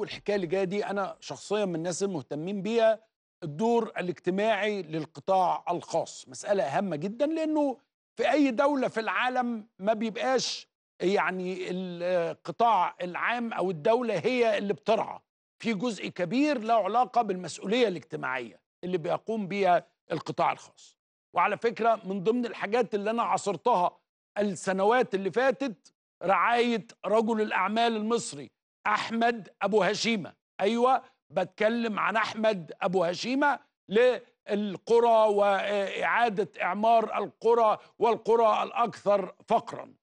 والحكايه اللي جايه دي انا شخصيا من الناس المهتمين بيها الدور الاجتماعي للقطاع الخاص مساله هامه جدا لانه في اي دوله في العالم ما بيبقاش يعني القطاع العام او الدوله هي اللي بترعى في جزء كبير له علاقه بالمسؤوليه الاجتماعيه اللي بيقوم بيها القطاع الخاص وعلى فكره من ضمن الحاجات اللي انا عصرتها السنوات اللي فاتت رعايه رجل الاعمال المصري احمد ابو هشيمه ايوه بتكلم عن احمد ابو هشيمه للقرى واعاده اعمار القرى والقرى الاكثر فقرا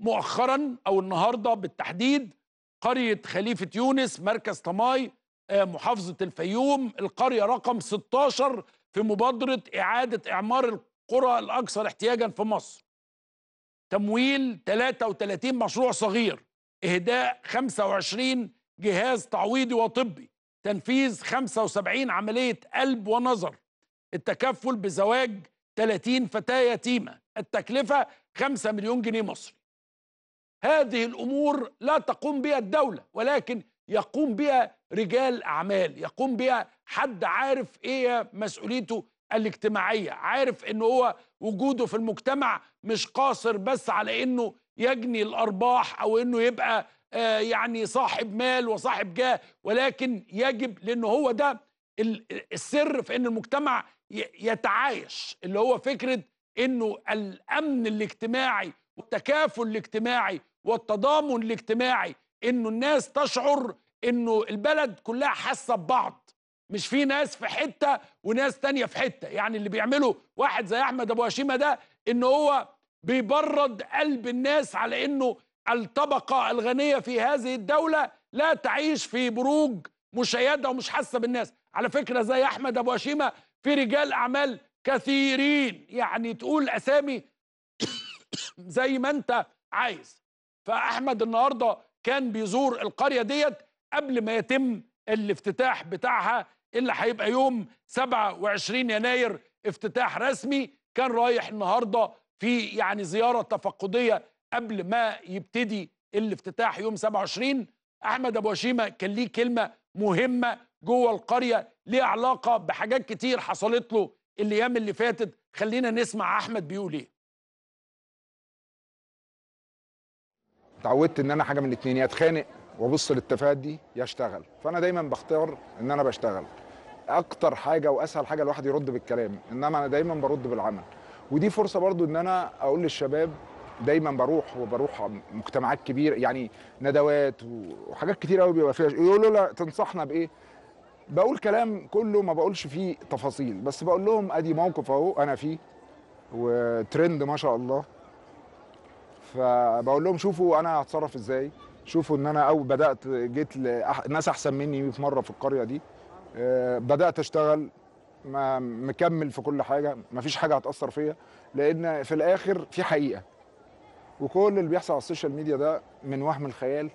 مؤخرا او النهارده بالتحديد قريه خليفه يونس مركز طماي آه، محافظه الفيوم القريه رقم 16 في مبادره اعاده اعمار القرى الاكثر احتياجا في مصر تمويل 33 مشروع صغير إهداء 25 جهاز تعويضي وطبي تنفيذ 75 عملية قلب ونظر التكفل بزواج 30 فتاة يتيمة التكلفة 5 مليون جنيه مصري هذه الأمور لا تقوم بها الدولة ولكن يقوم بها رجال أعمال يقوم بها حد عارف إيه مسؤوليته الاجتماعية عارف إن هو وجوده في المجتمع مش قاصر بس على إنه يجني الارباح او انه يبقى آه، يعني صاحب مال وصاحب جاه ولكن يجب لان هو ده السر في ان المجتمع يتعايش اللي هو فكره انه الامن الاجتماعي والتكافل الاجتماعي والتضامن الاجتماعي انه الناس تشعر انه البلد كلها حاسه ببعض مش في ناس في حته وناس تانية في حته يعني اللي بيعمله واحد زي احمد ابو هشيمه ده ان هو بيبرد قلب الناس على انه الطبقه الغنيه في هذه الدوله لا تعيش في بروج مشيده ومش حاسه بالناس على فكره زي احمد ابو هشيمه في رجال اعمال كثيرين يعني تقول اسامي زي ما انت عايز فاحمد النهارده كان بيزور القريه ديت قبل ما يتم الافتتاح بتاعها اللي هيبقى يوم 27 يناير افتتاح رسمي كان رايح النهارده في يعني زياره تفقديه قبل ما يبتدي الافتتاح يوم 27 احمد ابو هشيمه كان ليه كلمه مهمه جوه القريه ليه علاقه بحاجات كتير حصلت له الايام اللي فاتت خلينا نسمع احمد بيقول ايه تعودت ان انا حاجه من الاثنين يا اتخانق وابص للتفاهات دي يا اشتغل فانا دايما بختار ان انا بشتغل اكتر حاجه واسهل حاجه الواحد يرد بالكلام انما انا دايما برد بالعمل ودي فرصه برضو ان انا اقول للشباب دايما بروح وبروح مجتمعات كبيره يعني ندوات وحاجات كتير قوي بيبقى فيها يقولوا لا تنصحنا بايه بقول كلام كله ما بقولش فيه تفاصيل بس بقول لهم ادي موقف اهو انا فيه وترند ما شاء الله فبقول لهم شوفوا انا هتصرف ازاي شوفوا ان انا او بدات جيت لناس احسن مني في مره في القريه دي آه، بدات اشتغل ما مكمل في كل حاجه مفيش حاجه هتاثر فيا لان في الاخر في حقيقه وكل اللي بيحصل على السوشيال ميديا ده من وهم الخيال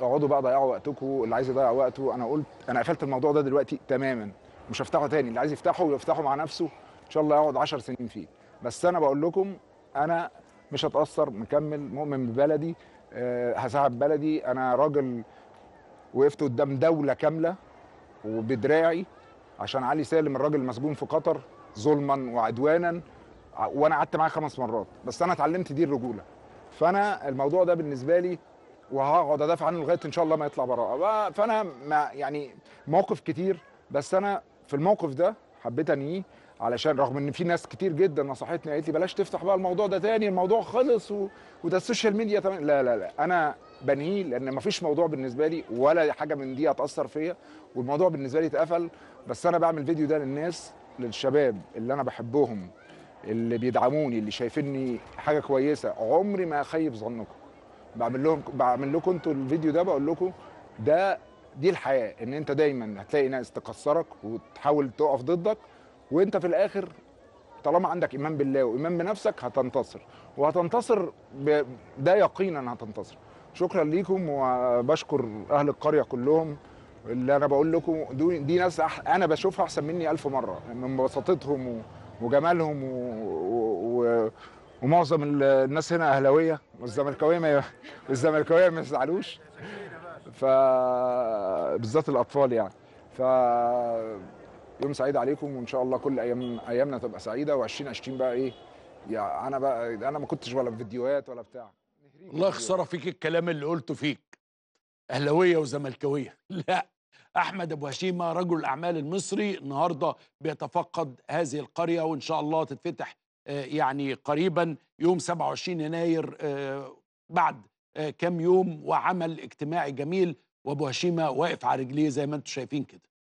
اقعدوا بقى ضيعوا وقتكم اللي عايز يضيع وقته انا قلت انا قفلت الموضوع ده دلوقتي تماما مش هفتحه تاني اللي عايز يفتحه يفتحه مع نفسه ان شاء الله يقعد 10 سنين فيه بس انا بقول لكم انا مش هتاثر مكمل مؤمن ببلدي أه هساعد بلدي انا راجل وقفت قدام دوله كامله وبدراعي عشان علي سالم الراجل المسجون في قطر ظلما وعدوانا وانا قعدت معاه خمس مرات بس انا اتعلمت دي الرجوله فانا الموضوع ده بالنسبه لي وهقعد ادافع عنه لغايه ان شاء الله ما يطلع براءه فانا ما يعني مواقف كتير بس انا في الموقف ده حبيت انهيه علشان رغم ان في ناس كتير جدا نصحتني قالت لي بلاش تفتح بقى الموضوع ده تاني الموضوع خلص و... وده السوشيال ميديا تمام لا لا لا انا بنيه لان مفيش موضوع بالنسبه لي ولا حاجه من دي هتاثر فيا والموضوع بالنسبه لي اتقفل بس انا بعمل فيديو ده للناس للشباب اللي انا بحبهم اللي بيدعموني اللي شايفيني حاجه كويسه عمري ما اخيب ظنكم بعمل لهم بعمل لكم انتوا الفيديو ده بقول لكم ده دي الحياه ان انت دايما هتلاقي ناس تكسرك وتحاول تقف ضدك وانت في الاخر طالما عندك ايمان بالله وايمان بنفسك هتنتصر وهتنتصر ب... ده يقينا هتنتصر شكرا ليكم وبشكر اهل القريه كلهم اللي انا بقول لكم دي ناس انا بشوفها احسن مني الف مره من بساطتهم وجمالهم و... و... ومعظم الناس هنا اهلاويه والزملكاويه ما الزملكاويه ما يزعلوش ف بالذات الاطفال يعني ف يوم سعيد عليكم وان شاء الله كل ايام ايامنا تبقى سعيده و2020 بقى ايه يعني انا بقى انا ما كنتش ولا في فيديوهات ولا بتاع الله يخسر فيك الكلام اللي قلته فيك اهلاويه وزملكاويه لا احمد ابو هشيمه رجل الاعمال المصري النهارده بيتفقد هذه القريه وان شاء الله تتفتح آه، يعني قريبا يوم 27 يناير آه، بعد آه، كام يوم وعمل اجتماعي جميل وابو هشيمه واقف على رجليه زي ما انتم شايفين كده